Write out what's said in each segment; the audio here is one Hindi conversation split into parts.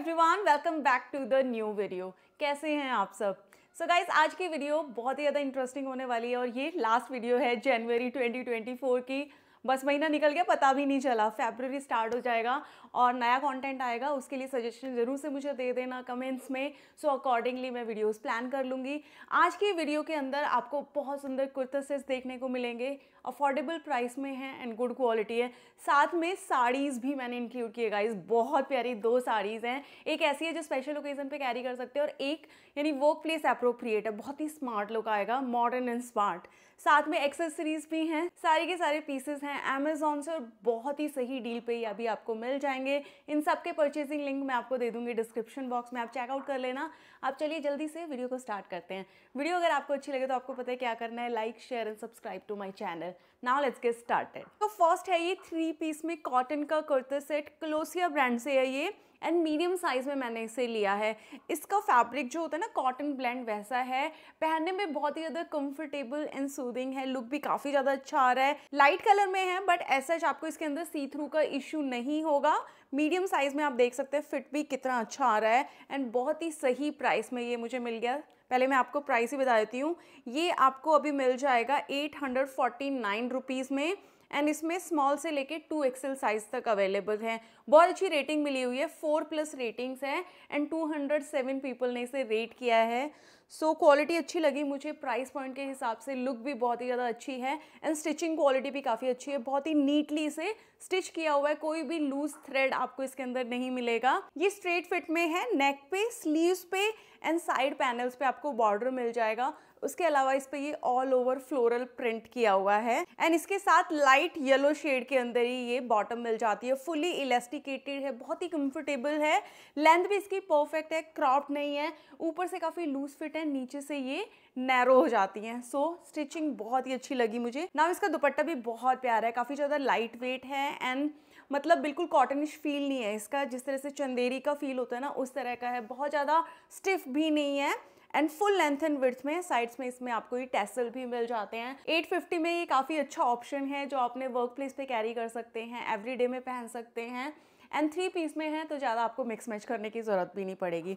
everyone welcome back to the new video कैसे हैं आप सब सो so गाइज आज की वीडियो बहुत ही ज़्यादा इंटरेस्टिंग होने वाली है और ये लास्ट वीडियो है जनवरी 2024 की बस महीना निकल गया पता भी नहीं चला फेबररी स्टार्ट हो जाएगा और नया कंटेंट आएगा उसके लिए सजेशन ज़रूर से मुझे दे देना कमेंट्स में सो so, अकॉर्डिंगली मैं वीडियोस प्लान कर लूँगी आज की वीडियो के अंदर आपको बहुत सुंदर कुर्ता सेट्स देखने को मिलेंगे अफोर्डेबल प्राइस में है एंड गुड क्वालिटी है साथ में साड़ीज़ भी मैंने इंक्लूड किए गाइज बहुत प्यारी दो साड़ीज़ हैं एक ऐसी है जो स्पेशल ओकेजन पर कैरी कर सकते हैं और एक यानी वर्क प्लेस अप्रोप्रिएट है बहुत ही स्मार्ट लुक आएगा मॉडर्न एंड स्मार्ट साथ में एक्सेसरीज भी हैं सारी के सारे पीसेज हैं हैं अमेज़ोन से बहुत ही सही डील पे ये अभी आपको मिल जाएंगे इन सब के परचेजिंग लिंक मैं आपको दे दूंगी डिस्क्रिप्शन बॉक्स में आप चेकआउट कर लेना आप चलिए जल्दी से वीडियो को स्टार्ट करते हैं वीडियो अगर आपको अच्छी लगे तो आपको पता है क्या करना है like share and subscribe to my channel now let's get started तो फर्स्ट है ये थ्री पीस में कॉटन का कुर्ता सेट क्लोसिया ब्रांड से है ये एंड मीडियम साइज़ में मैंने इसे लिया है इसका फैब्रिक जो होता है ना कॉटन ब्लेंड वैसा है पहनने में बहुत ही ज़्यादा कंफर्टेबल एंड सूदिंग है लुक भी काफ़ी ज़्यादा अच्छा आ रहा है लाइट कलर में है बट ऐसा आपको इसके अंदर सी थ्रू का इश्यू नहीं होगा मीडियम साइज़ में आप देख सकते हैं फिट भी कितना अच्छा आ रहा है एंड बहुत ही सही प्राइस में ये मुझे मिल गया पहले मैं आपको प्राइस ही बता देती हूँ ये आपको अभी मिल जाएगा eight hundred forty nine rupees में एंड इसमें स्मॉल से लेके टू एक्सएल साइज तक अवेलेबल है बहुत अच्छी रेटिंग मिली हुई है फोर प्लस रेटिंग्स है and two hundred seven people ने इसे रेट किया है सो so, क्वालिटी अच्छी लगी मुझे प्राइस पॉइंट के हिसाब से लुक भी बहुत ही ज़्यादा अच्छी है एंड स्टिचिंग क्वालिटी भी काफ़ी अच्छी है बहुत ही नीटली इसे स्टिच किया हुआ है कोई भी लूज थ्रेड आपको इसके अंदर नहीं मिलेगा ये स्ट्रेट फिट में है नेक पे स्लीव्स पे एंड साइड पैनल्स पे आपको बॉर्डर मिल जाएगा उसके अलावा इस पर ये ऑल ओवर फ्लोरल प्रिंट किया हुआ है एंड इसके साथ लाइट येलो शेड के अंदर ही ये बॉटम मिल जाती है फुली इलास्टिकेटेड है बहुत ही कंफर्टेबल है लेंथ भी इसकी परफेक्ट है क्रॉप नहीं है ऊपर से काफ़ी लूज फिट है नीचे से ये नैरो हो जाती हैं सो स्टिचिंग बहुत ही अच्छी लगी मुझे ना इसका दुपट्टा भी बहुत प्यारा है काफ़ी ज़्यादा लाइट वेट है एंड मतलब बिल्कुल कॉटनिश फील नहीं है इसका जिस तरह से चंदेरी का फील होता है ना उस तरह का है बहुत ज़्यादा स्टिफ भी नहीं है and full length and width में साइड्स में इसमें आपको ये टेसल भी मिल जाते हैं 850 में ये काफ़ी अच्छा ऑप्शन है जो आपने वर्क प्लेस पर कैरी कर सकते हैं एवरी में पहन सकते हैं एंड थ्री पीस में है तो ज़्यादा आपको मिक्स मैच करने की ज़रूरत भी नहीं पड़ेगी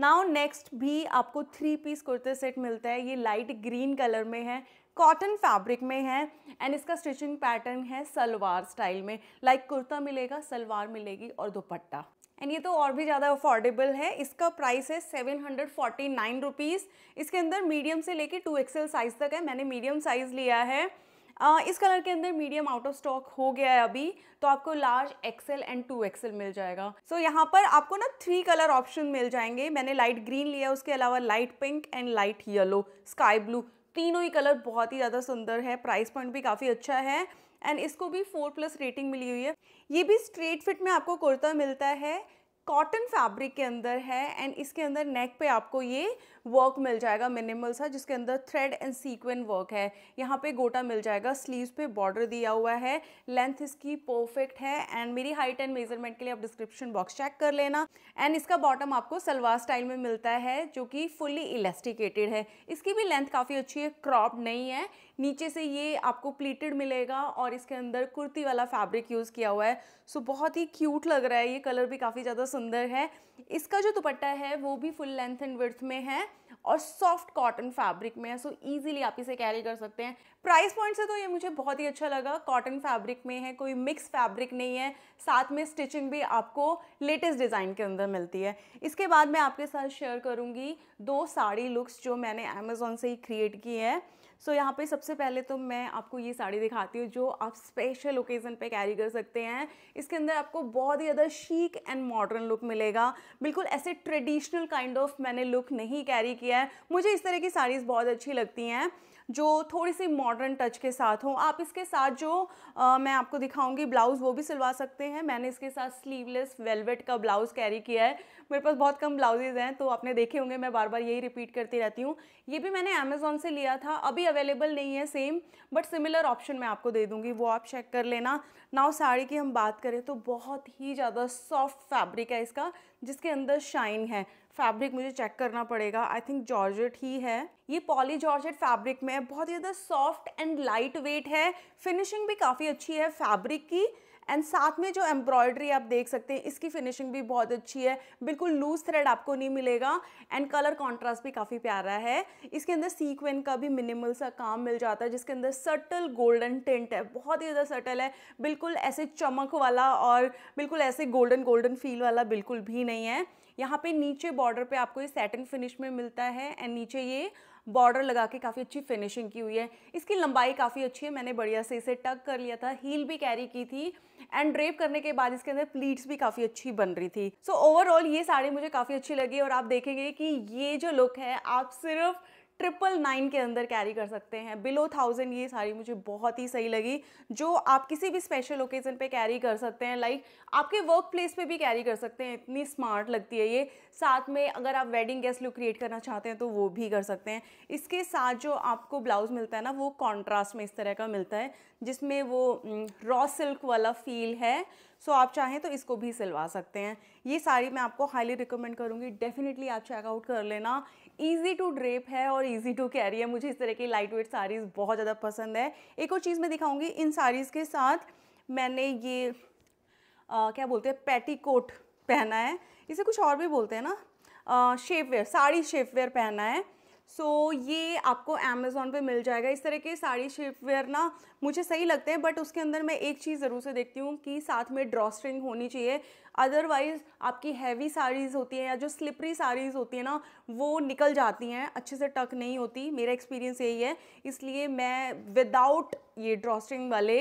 नाउ नेक्स्ट भी आपको थ्री पीस कुर्ते सेट मिलता है ये लाइट ग्रीन कलर में है कॉटन फैब्रिक में है एंड इसका स्टिचिंग पैटर्न है सलवार स्टाइल में लाइक like कुर्ता मिलेगा सलवार मिलेगी और दुपट्टा एंड ये तो और भी ज़्यादा अफोर्डेबल है इसका प्राइस है seven hundred forty nine rupees इसके अंदर मीडियम से लेके टू एक्सेल साइज़ तक है मैंने मीडियम साइज़ लिया है आ, इस कलर के अंदर मीडियम आउट ऑफ स्टॉक हो गया है अभी तो आपको large XL and two XL मिल जाएगा सो so, यहाँ पर आपको ना थ्री कलर ऑप्शन मिल जाएंगे मैंने लाइट ग्रीन लिया उसके अलावा light pink and light yellow sky blue तीनों ही कलर बहुत ही ज़्यादा सुंदर है प्राइस पॉइंट भी काफ़ी अच्छा है एंड इसको भी फोर प्लस रेटिंग मिली हुई है ये भी स्ट्रेट फिट में आपको कुर्ता मिलता है कॉटन फैब्रिक के अंदर है एंड इसके अंदर नेक पे आपको ये वर्क मिल जाएगा मिनिमल सा जिसके अंदर थ्रेड एंड सीक्वेंट वर्क है यहाँ पे गोटा मिल जाएगा स्लीव्स पे बॉर्डर दिया हुआ है लेंथ इसकी परफेक्ट है एंड मेरी हाइट एंड मेजरमेंट के लिए आप डिस्क्रिप्शन बॉक्स चेक कर लेना एंड इसका बॉटम आपको सलवार स्टाइल में मिलता है जो कि फुल्ली इलास्टिकेटेड है इसकी भी लेंथ काफ़ी अच्छी है क्रॉप नहीं है नीचे से ये आपको प्लीटेड मिलेगा और इसके अंदर कुर्ती वाला फैब्रिक यूज़ किया हुआ है सो बहुत ही क्यूट लग रहा है ये कलर भी काफ़ी ज़्यादा सुंदर है इसका जो दुपट्टा है वो भी फुल लेंथ एंड विर्थ में है और सॉफ्ट कॉटन फैब्रिक में है सो ईजिली आप इसे कैरी कर सकते हैं प्राइस पॉइंट से तो ये मुझे बहुत ही अच्छा लगा कॉटन फैब्रिक में है कोई मिक्स फैब्रिक नहीं है साथ में स्टिचिंग भी आपको लेटेस्ट डिज़ाइन के अंदर मिलती है इसके बाद मैं आपके साथ शेयर करूँगी दो साड़ी लुक्स जो मैंने अमेज़ोन से ही क्रिएट की है सो so, यहाँ पे सबसे पहले तो मैं आपको ये साड़ी दिखाती हूँ जो आप स्पेशल ओकेज़न पे कैरी कर सकते हैं इसके अंदर आपको बहुत ही ज़्यादा शीक एंड मॉडर्न लुक मिलेगा बिल्कुल ऐसे ट्रेडिशनल काइंड ऑफ मैंने लुक नहीं कैरी किया है मुझे इस तरह की साड़ीज़ बहुत अच्छी लगती हैं जो थोड़ी सी मॉडर्न टच के साथ हो आप इसके साथ जो आ, मैं आपको दिखाऊंगी ब्लाउज़ वो भी सिलवा सकते हैं मैंने इसके साथ स्लीवलेस वेलवेट का ब्लाउज़ कैरी किया है मेरे पास बहुत कम ब्लाउजेज़ हैं तो आपने देखे होंगे मैं बार बार यही रिपीट करती रहती हूँ ये भी मैंने अमेज़ोन से लिया था अभी अवेलेबल नहीं है सेम बट सिमिलर ऑप्शन मैं आपको दे दूंगी वो आप चेक कर लेना नाउ साड़ी की हम बात करें तो बहुत ही ज़्यादा सॉफ्ट फैब्रिक है इसका जिसके अंदर शाइन है फैब्रिक मुझे चेक करना पड़ेगा आई थिंक जॉर्जेट ही है ये पॉली जॉर्जेट फैब्रिक में है बहुत ही ज़्यादा सॉफ्ट एंड लाइट वेट है फिनिशिंग भी काफ़ी अच्छी है फैब्रिक की एंड साथ में जो एम्ब्रॉयडरी आप देख सकते हैं इसकी फिनिशिंग भी बहुत अच्छी है बिल्कुल लूज थ्रेड आपको नहीं मिलेगा एंड कलर कॉन्ट्रास्ट भी काफ़ी प्यारा है इसके अंदर सीक्वेंट का भी मिनिमल सा काम मिल जाता है जिसके अंदर सटल गोल्डन टेंट है बहुत ही ज़्यादा सटल है बिल्कुल ऐसे चमक वाला और बिल्कुल ऐसे गोल्डन गोल्डन फील वाला बिल्कुल भी नहीं है यहाँ पे नीचे बॉर्डर पे आपको ये सेटिंग फिनिश में मिलता है एंड नीचे ये बॉर्डर लगा के काफ़ी अच्छी फिनिशिंग की हुई है इसकी लंबाई काफ़ी अच्छी है मैंने बढ़िया से इसे टक कर लिया था हील भी कैरी की थी एंड ड्रेप करने के बाद इसके अंदर प्लीट्स भी काफ़ी अच्छी बन रही थी सो so, ओवरऑल ये साड़ी मुझे काफ़ी अच्छी लगी और आप देखेंगे कि ये जो लुक है आप सिर्फ ट्रिपल नाइन के अंदर कैरी कर सकते हैं बिलो थाउजेंड ये साड़ी मुझे बहुत ही सही लगी जो आप किसी भी स्पेशल ओकेज़न पे कैरी कर सकते हैं लाइक आपके वर्क प्लेस पर भी कैरी कर सकते हैं इतनी स्मार्ट लगती है ये साथ में अगर आप वेडिंग गेस्ट लुक क्रिएट करना चाहते हैं तो वो भी कर सकते हैं इसके साथ जो आपको ब्लाउज़ मिलता है ना वो कॉन्ट्रास्ट में इस तरह का मिलता है जिसमें वो रॉ सिल्क वाला फील है सो आप चाहें तो इसको भी सिलवा सकते हैं ये साड़ी मैं आपको हाईली रिकमेंड करूँगी डेफिनेटली आप चेकआउट कर लेना ईजी टू ड्रेप है और ईजी टू कैरी है मुझे इस तरह की लाइट वेट साड़ीज़ बहुत ज़्यादा पसंद है एक और चीज़ मैं दिखाऊंगी इन साड़ीज़ के साथ मैंने ये आ, क्या बोलते हैं पैटी कोट पहना है इसे कुछ और भी बोलते हैं ना शेपवेयर साड़ी शेफवेयर पहना है सो so, ये आपको अमेज़ोन पे मिल जाएगा इस तरह के साड़ी शेफवेयर ना मुझे सही लगते हैं बट उसके अंदर मैं एक चीज़ ज़रूर से देखती हूँ कि साथ में ड्रॉ स्ट्रिंग होनी चाहिए अदरवाइज़ आपकी हैवी साड़ीज़ होती हैं या जो स्लिपरी साड़ीज़ होती हैं ना वो निकल जाती हैं अच्छे से टक नहीं होती मेरा एक्सपीरियंस यही है इसलिए मैं विदाउट ये ड्रॉस्ट्रिंग वाले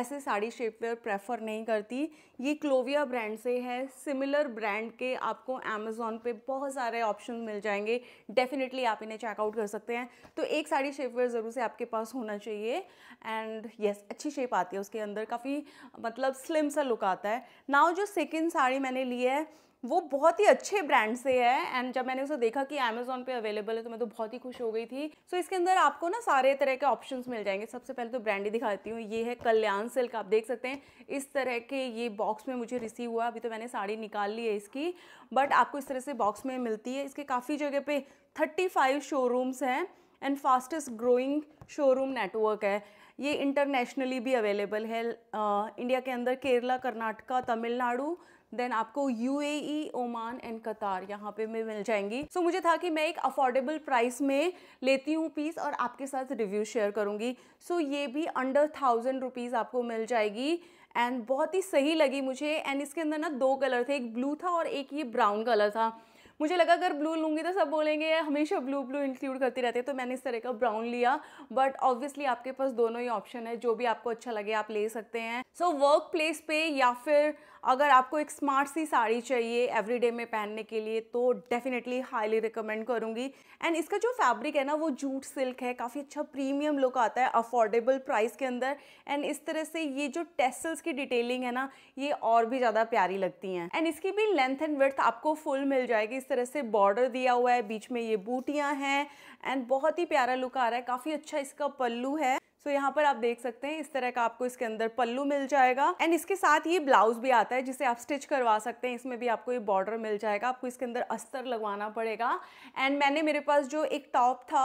ऐसे साड़ी शेपवेयर प्रेफर नहीं करती ये क्लोविया ब्रांड से है सिमिलर ब्रांड के आपको अमेज़ोन पे बहुत सारे ऑप्शन मिल जाएंगे डेफिनेटली आप इन्हें चेकआउट कर सकते हैं तो एक साड़ी शेपवेयर ज़रूर से आपके पास होना चाहिए एंड एंड येस yes, अच्छी शेप आती है उसके अंदर काफ़ी मतलब स्लिम सा लुक आता है नाउ जो सेकेंड साड़ी मैंने ली है वो बहुत ही अच्छे ब्रांड से है एंड जब मैंने उसे देखा कि अमेजोन पे अवेलेबल है तो मैं तो बहुत ही खुश हो गई थी सो so, इसके अंदर आपको ना सारे तरह के ऑप्शंस मिल जाएंगे सबसे पहले तो ब्रांड ही दिखाती हूँ ये है कल्याण सिल्क आप देख सकते हैं इस तरह के ये बॉक्स में मुझे रिसीव हुआ अभी तो मैंने साड़ी निकाल ली है इसकी बट आपको इस तरह से बॉक्स में मिलती है इसके काफ़ी जगह पर थर्टी शोरूम्स हैं and fastest growing showroom network है ये इंटरनेशनली भी अवेलेबल है इंडिया के अंदर केरला कर्नाटका तमिलनाडु देन आपको यू ओमान एंड कतार यहाँ पे मैं मिल जाएंगी सो so, मुझे था कि मैं एक अफोर्डेबल प्राइस में लेती हूँ पीस और आपके साथ रिव्यू शेयर करूँगी सो so, ये भी अंडर थाउजेंड रुपीज़ आपको मिल जाएगी एंड बहुत ही सही लगी मुझे एंड इसके अंदर ना दो कलर थे एक ब्लू था और एक ये ब्राउन कलर था मुझे लगा अगर ब्लू लूँगी तो सब बोलेंगे हमेशा ब्लू ब्लू इंक्लूड करती रहती है तो मैंने इस तरह का ब्राउन लिया बट ऑब्वियसली आपके पास दोनों ही ऑप्शन है जो भी आपको अच्छा लगे आप ले सकते हैं सो वर्क प्लेस पे या फिर अगर आपको एक स्मार्ट सी साड़ी चाहिए एवरीडे में पहनने के लिए तो डेफिनेटली हाईली रिकमेंड करूँगी एंड इसका जो फैब्रिक है ना वो जूट सिल्क है काफ़ी अच्छा प्रीमियम लुक आता है अफोर्डेबल प्राइस के अंदर एंड इस तरह से ये जो टेसल्स की डिटेलिंग है ना ये और भी ज़्यादा प्यारी लगती हैं एंड इसकी भी लेंथ एंड वर्थ आपको फुल मिल जाएगी इस तरह से बॉर्डर दिया हुआ है बीच में ये बूटियाँ हैं एंड बहुत ही प्यारा लुक आ रहा है काफ़ी अच्छा इसका पल्लू है सो so, यहाँ पर आप देख सकते हैं इस तरह का आपको इसके अंदर पल्लू मिल जाएगा एंड इसके साथ ये ब्लाउज भी आता है जिसे आप स्टिच करवा सकते हैं इसमें भी आपको ये बॉर्डर मिल जाएगा आपको इसके अंदर अस्तर लगवाना पड़ेगा एंड मैंने मेरे पास जो एक टॉप था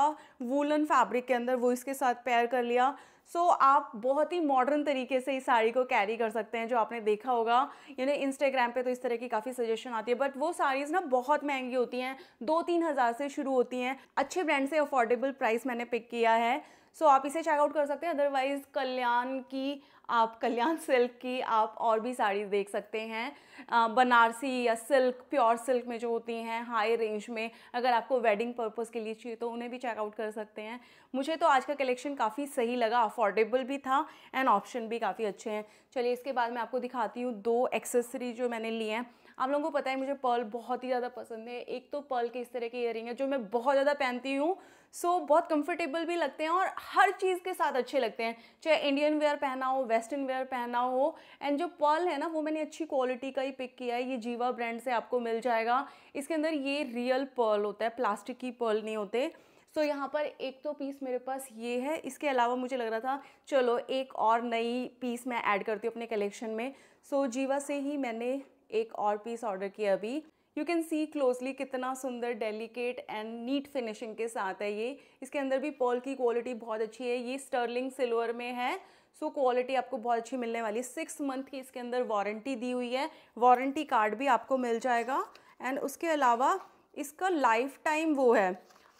वूलन फैब्रिक के अंदर वो इसके साथ पेयर कर लिया सो so, आप बहुत ही मॉडर्न तरीके से इस साड़ी को कैरी कर सकते हैं जो आपने देखा होगा यानी इंस्टाग्राम पे तो इस तरह की काफ़ी सजेशन आती है बट वो साड़ीज़ ना बहुत महंगी होती हैं दो तीन हज़ार से शुरू होती हैं अच्छे ब्रांड से अफोर्डेबल प्राइस मैंने पिक किया है सो so, आप इसे चेकआउट कर सकते हैं अदरवाइज़ कल्याण की आप कल्याण सिल्क की आप और भी साड़ी देख सकते हैं बनारसी या सिल्क प्योर सिल्क में जो होती हैं हाई रेंज में अगर आपको वेडिंग पर्पज़ के लिए चाहिए तो उन्हें भी चेकआउट कर सकते हैं मुझे तो आज का कलेक्शन काफ़ी सही लगा अफोर्डेबल भी था एंड ऑप्शन भी काफ़ी अच्छे हैं चलिए इसके बाद मैं आपको दिखाती हूँ दो एक्सेसरी जो मैंने लिए हैं आप लोगों को पता है मुझे पर्ल बहुत ही ज़्यादा पसंद है एक तो पर्ल के इस तरह के ईयर है जो मैं बहुत ज़्यादा पहनती हूँ सो so, बहुत कंफर्टेबल भी लगते हैं और हर चीज़ के साथ अच्छे लगते हैं चाहे इंडियन वेयर पहना हो वेस्टर्न वेयर पहना हो एंड जो पर्ल है ना वो मैंने अच्छी क्वालिटी का ही पिक किया है ये जीवा ब्रांड से आपको मिल जाएगा इसके अंदर ये रियल पर्ल होता है प्लास्टिक की पर्ल नहीं होते सो so, यहाँ पर एक तो पीस मेरे पास ये है इसके अलावा मुझे लग रहा था चलो एक और नई पीस मैं ऐड करती हूँ अपने कलेक्शन में सो so, जीवा से ही मैंने एक और पीस ऑर्डर किया अभी यू कैन सी क्लोजली कितना सुंदर डेलिकेट एंड नीट फिनिशिंग के साथ है ये इसके अंदर भी पॉल की क्वालिटी बहुत अच्छी है ये स्टर्लिंग सिल्वर में है सो so, क्वालिटी आपको बहुत अच्छी मिलने वाली सिक्स मंथ की इसके अंदर वारंटी दी हुई है वारंटी कार्ड भी आपको मिल जाएगा एंड उसके अलावा इसका लाइफ टाइम वो है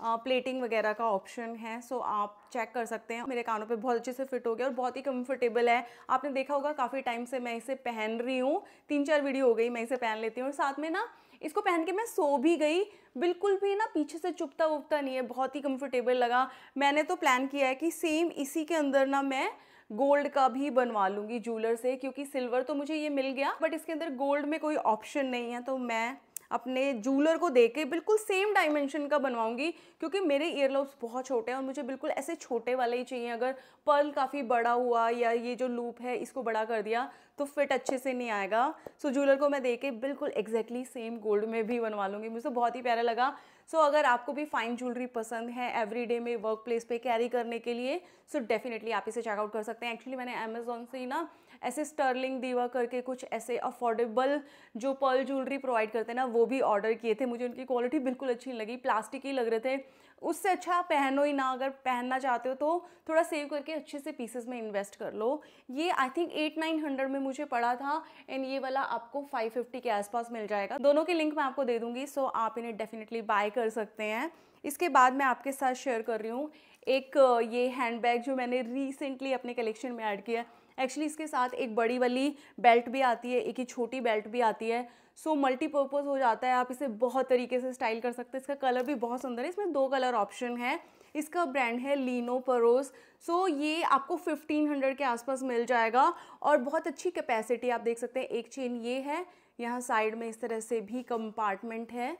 प्लेटिंग वगैरह का ऑप्शन है सो आप चेक कर सकते हैं मेरे कानों पे बहुत अच्छे से फिट हो गया और बहुत ही कंफर्टेबल है आपने देखा होगा काफ़ी टाइम से मैं इसे पहन रही हूँ तीन चार वीडियो हो गई मैं इसे पहन लेती हूँ और साथ में ना इसको पहन के मैं सो भी गई बिल्कुल भी ना पीछे से चुपता उपता नहीं है बहुत ही कम्फर्टेबल लगा मैंने तो प्लान किया है कि सेम इसी के अंदर ना मैं गोल्ड का भी बनवा लूँगी जूलर से क्योंकि सिल्वर तो मुझे ये मिल गया बट इसके अंदर गोल्ड में कोई ऑप्शन नहीं है तो मैं अपने जूलर को दे के बिल्कुल सेम डायमेंशन का बनवाऊंगी क्योंकि मेरे ईयरलॉब्स बहुत छोटे हैं और मुझे बिल्कुल ऐसे छोटे वाले ही चाहिए अगर पर्ल काफ़ी बड़ा हुआ या ये जो लूप है इसको बड़ा कर दिया तो फिट अच्छे से नहीं आएगा सो so, जूलर को मैं दे के बिल्कुल एग्जैक्टली सेम गोल्ड में भी बनवा लूँगी मुझे तो बहुत ही प्यारा लगा सो so, अगर आपको भी फाइन ज्वेलरी पसंद है एवरीडे में वर्क प्लेस पर कैरी करने के लिए सो so, डेफिनेटली आप इसे चेकआउट कर सकते हैं एक्चुअली मैंने अमेजोन से ही ना ऐसे स्टर्लिंग दीवा करके कुछ ऐसे अफोर्डेबल जो पर्ल ज्वेलरी प्रोवाइड करते हैं ना वो भी ऑर्डर किए थे मुझे उनकी क्वालिटी बिल्कुल अच्छी नहीं लगी प्लास्टिक ही लग रहे थे उससे अच्छा पहनो ही ना अगर पहनना चाहते हो तो थोड़ा सेव करके अच्छे से पीसेस में इन्वेस्ट कर लो ये I think eight nine hundred में मुझे पड़ा था एंड ये वाला आपको फाइव फिफ्टी के आसपास मिल जाएगा दोनों के लिंक मैं आपको दे दूँगी सो आप इन्हें डेफिनेटली बाय कर सकते हैं इसके बाद मैं आपके साथ शेयर कर रही हूँ एक ये हैंडबैग जो मैंने रिसेंटली अपने कलेक्शन में ऐड किया एक्चुअली इसके साथ एक बड़ी वाली बेल्ट भी आती है एक ही छोटी बेल्ट भी आती है सो मल्टीपर्पज़ हो जाता है आप इसे बहुत तरीके से स्टाइल कर सकते हैं इसका कलर भी बहुत सुंदर है इसमें दो कलर ऑप्शन है इसका ब्रांड है लीनो परोस सो ये आपको 1500 के आसपास मिल जाएगा और बहुत अच्छी कैपेसिटी आप देख सकते हैं एक चेन ये है यहाँ साइड में इस तरह से भी कंपार्टमेंट है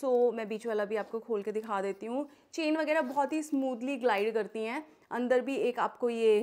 सो so, मैं बीच वाला भी आपको खोल के दिखा देती हूँ चेन वगैरह बहुत ही स्मूथली ग्लाइड करती हैं अंदर भी एक आपको ये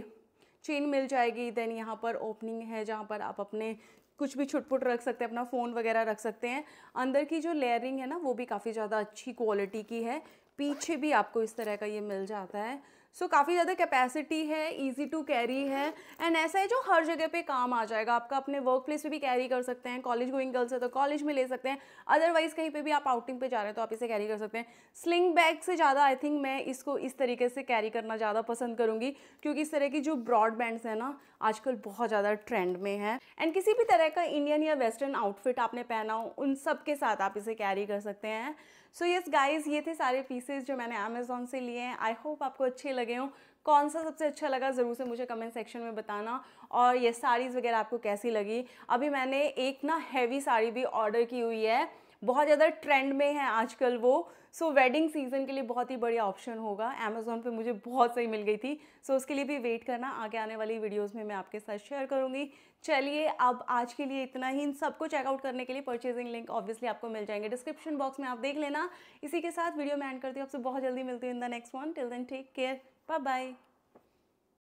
चेन मिल जाएगी देन यहाँ पर ओपनिंग है जहाँ पर आप अपने कुछ भी छुटपुट रख सकते हैं अपना फ़ोन वगैरह रख सकते हैं अंदर की जो लेयरिंग है ना वो भी काफ़ी ज़्यादा अच्छी क्वालिटी की है पीछे भी आपको इस तरह का ये मिल जाता है सो so, काफ़ी ज़्यादा कैपेसिटी है ईजी टू कैरी है एंड ऐसा है जो हर जगह पे काम आ जाएगा आपका अपने वर्क प्लेस पर भी कैरी कर सकते हैं कॉलेज गोइंग गर्ल्स है तो कॉलेज में ले सकते हैं अदरवाइज़ कहीं पर भी आप आउटिंग पर जा रहे हैं तो आप इसे कैरी कर सकते हैं स्लिंग बैग से ज़्यादा आई थिंक मैं इसको इस तरीके से कैरी करना ज़्यादा पसंद करूँगी क्योंकि इस तरह की जो ब्रॉडबैंड हैं ना आजकल बहुत ज़्यादा ट्रेंड में है एंड किसी भी तरह का इंडियन या वेस्टर्न आउटफिट आपने पहना हो उन सब के साथ आप इसे कैरी कर सकते हैं सो यस गाइज़ ये थे सारे पीसेज जो मैंने अमेज़ोन से लिए हैं आई होप आपको अच्छे लगे हों कौन सा सबसे अच्छा लगा ज़रूर से मुझे कमेंट सेक्शन में बताना और ये साड़ीज़ वगैरह आपको कैसी लगी अभी मैंने एक ना हैवी साड़ी भी ऑर्डर की हुई है बहुत ज़्यादा ट्रेंड में है आजकल वो सो वेडिंग सीज़न के लिए बहुत ही बढ़िया ऑप्शन होगा अमेजोन पे मुझे बहुत सही मिल गई थी सो so, उसके लिए भी वेट करना आगे आने वाली वीडियोस में मैं आपके साथ शेयर करूँगी चलिए अब आज के लिए इतना ही इन सबको चेकआउट करने के लिए परचेजिंग लिंक ऑब्वियसली आपको मिल जाएंगे डिस्क्रिप्शन बॉक्स में आप देख लेना इसी के साथ वीडियो में एंड करती हूँ आपसे बहुत जल्दी मिलती हूँ in the next one till then take care bye bye